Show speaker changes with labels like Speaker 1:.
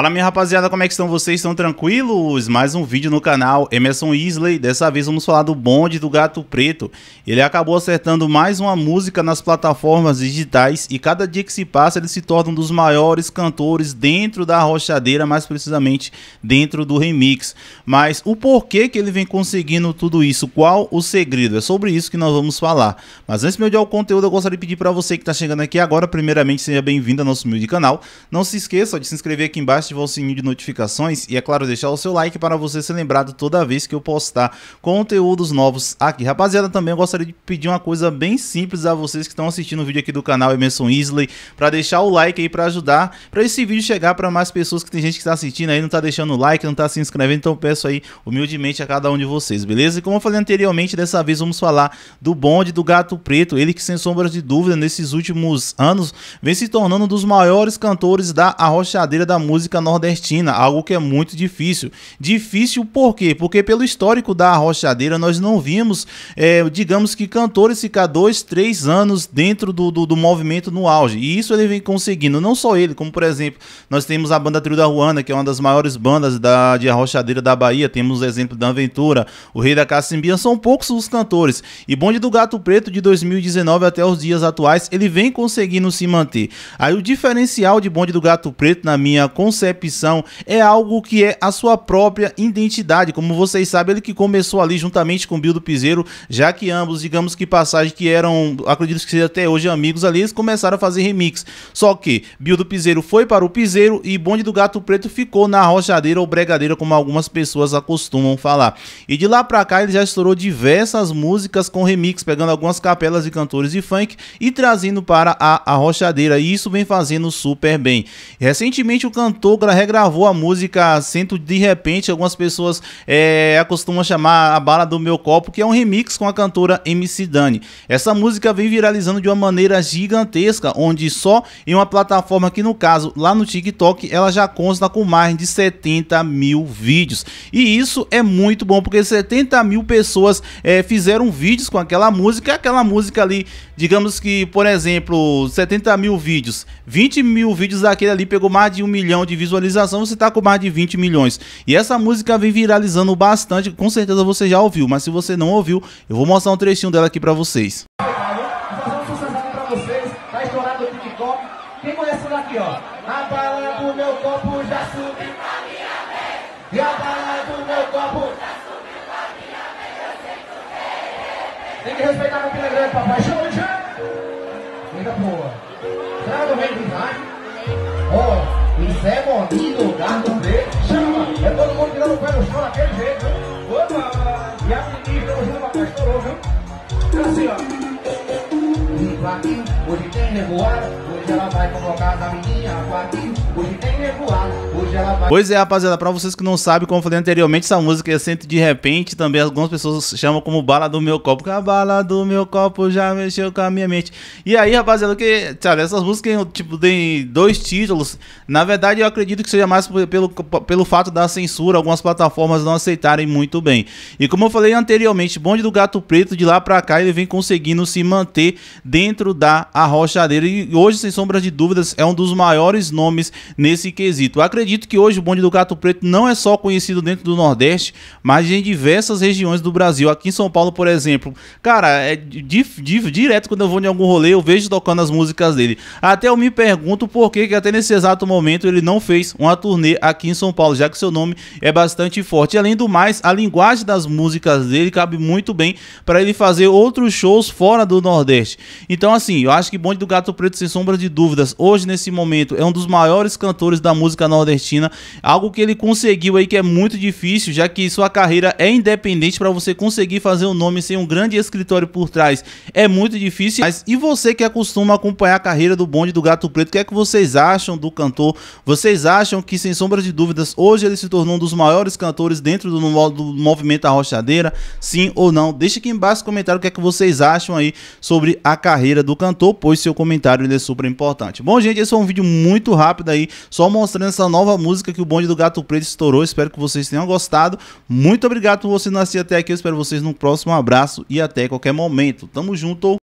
Speaker 1: Fala minha rapaziada, como é que estão vocês? Estão tranquilos? Mais um vídeo no canal Emerson Isley, dessa vez vamos falar do bonde do Gato Preto. Ele acabou acertando mais uma música nas plataformas digitais e cada dia que se passa ele se torna um dos maiores cantores dentro da rochadeira, mais precisamente dentro do remix. Mas o porquê que ele vem conseguindo tudo isso? Qual o segredo? É sobre isso que nós vamos falar. Mas antes de eu o conteúdo, eu gostaria de pedir para você que está chegando aqui agora, primeiramente seja bem-vindo ao nosso humilde canal. Não se esqueça de se inscrever aqui embaixo ativar o sininho de notificações e, é claro, deixar o seu like para você ser lembrado toda vez que eu postar conteúdos novos aqui. Rapaziada, também eu gostaria de pedir uma coisa bem simples a vocês que estão assistindo o vídeo aqui do canal Emerson Isley, para deixar o like aí para ajudar, para esse vídeo chegar para mais pessoas que tem gente que está assistindo aí, não está deixando o like, não está se inscrevendo, então peço aí humildemente a cada um de vocês, beleza? E como eu falei anteriormente, dessa vez vamos falar do bonde do Gato Preto, ele que sem sombra de dúvida nesses últimos anos vem se tornando um dos maiores cantores da arrochadeira da música música nordestina, algo que é muito difícil. Difícil por quê? Porque pelo histórico da Rochadeira, nós não vimos, é, digamos que cantores ficar dois, três anos dentro do, do, do, movimento no auge. E isso ele vem conseguindo, não só ele, como por exemplo, nós temos a banda Trio da Ruana, que é uma das maiores bandas da, de Rochadeira da Bahia, temos o exemplo da Aventura, o Rei da Cacimbinha, são poucos os cantores. E Bonde do Gato Preto, de 2019 até os dias atuais, ele vem conseguindo se manter. Aí o diferencial de Bonde do Gato Preto, na minha concepção, concepção, é algo que é a sua própria identidade. Como vocês sabem, ele que começou ali juntamente com o Bildo Piseiro, já que ambos, digamos que passagem, que eram, acredito que seja até hoje amigos ali, eles começaram a fazer remix. Só que Bildo Piseiro foi para o Piseiro e Bonde do Gato Preto ficou na rochadeira ou bregadeira, como algumas pessoas acostumam falar. E de lá pra cá ele já estourou diversas músicas com remix, pegando algumas capelas de cantores de funk e trazendo para a, a rochadeira. E isso vem fazendo super bem. Recentemente o cantor Douglas regravou a música Sinto de Repente. Algumas pessoas é, acostumam chamar a bala do meu copo, que é um remix com a cantora MC Dani. Essa música vem viralizando de uma maneira gigantesca, onde só em uma plataforma que no caso lá no TikTok ela já consta com mais de 70 mil vídeos. E isso é muito bom porque 70 mil pessoas é, fizeram vídeos com aquela música, aquela música ali, digamos que por exemplo 70 mil vídeos, 20 mil vídeos daquele ali pegou mais de um milhão de visualização, você tá com mais de 20 milhões. E essa música vem viralizando bastante, com certeza você já ouviu, mas se você não ouviu, eu vou mostrar um trechinho dela aqui para vocês. Tem que respeitar a Grande, papai. Eita porra. Zé Moninho, Gardo B, chama. É todo mundo tirando o pé no chão daquele jeito, viu? Né? Opa! E a menina, o João Papai estourou, viu? Tá assim, ó. hoje tem nevoado, Pois é, rapaziada, pra vocês que não sabem, como eu falei anteriormente, essa música é sempre de repente. Também algumas pessoas chamam como bala do meu copo. Porque a bala do meu copo já mexeu com a minha mente. E aí, rapaziada, que, sabe, essas músicas, tipo, tem dois títulos. Na verdade, eu acredito que seja mais pelo, pelo fato da censura, algumas plataformas não aceitarem muito bem. E como eu falei anteriormente, Bonde do Gato Preto, de lá pra cá, ele vem conseguindo se manter dentro da arrochadeira. E hoje, sombra de dúvidas, é um dos maiores nomes nesse quesito. Eu acredito que hoje o bonde do Gato Preto não é só conhecido dentro do Nordeste, mas em diversas regiões do Brasil. Aqui em São Paulo, por exemplo, cara, é di di direto quando eu vou em algum rolê, eu vejo tocando as músicas dele. Até eu me pergunto por que, que até nesse exato momento ele não fez uma turnê aqui em São Paulo, já que seu nome é bastante forte. além do mais, a linguagem das músicas dele cabe muito bem para ele fazer outros shows fora do Nordeste. Então, assim, eu acho que Bonde do Gato Preto, sem sombra de de dúvidas, hoje nesse momento é um dos maiores cantores da música nordestina, algo que ele conseguiu aí que é muito difícil, já que sua carreira é independente para você conseguir fazer um nome sem um grande escritório por trás. É muito difícil. Mas e você que acostuma acompanhar a carreira do bonde do Gato Preto, o que é que vocês acham do cantor? Vocês acham que sem sombra de dúvidas, hoje ele se tornou um dos maiores cantores dentro do, do movimento arrochadeira? Sim ou não? Deixa aqui embaixo no comentário o que é que vocês acham aí sobre a carreira do cantor, pois seu comentário ele é super importante. Bom, gente, esse foi um vídeo muito rápido aí, só mostrando essa nova música que o Bonde do Gato Preto estourou. Espero que vocês tenham gostado. Muito obrigado por você nascer até aqui. Eu espero vocês no próximo abraço e até qualquer momento. Tamo junto.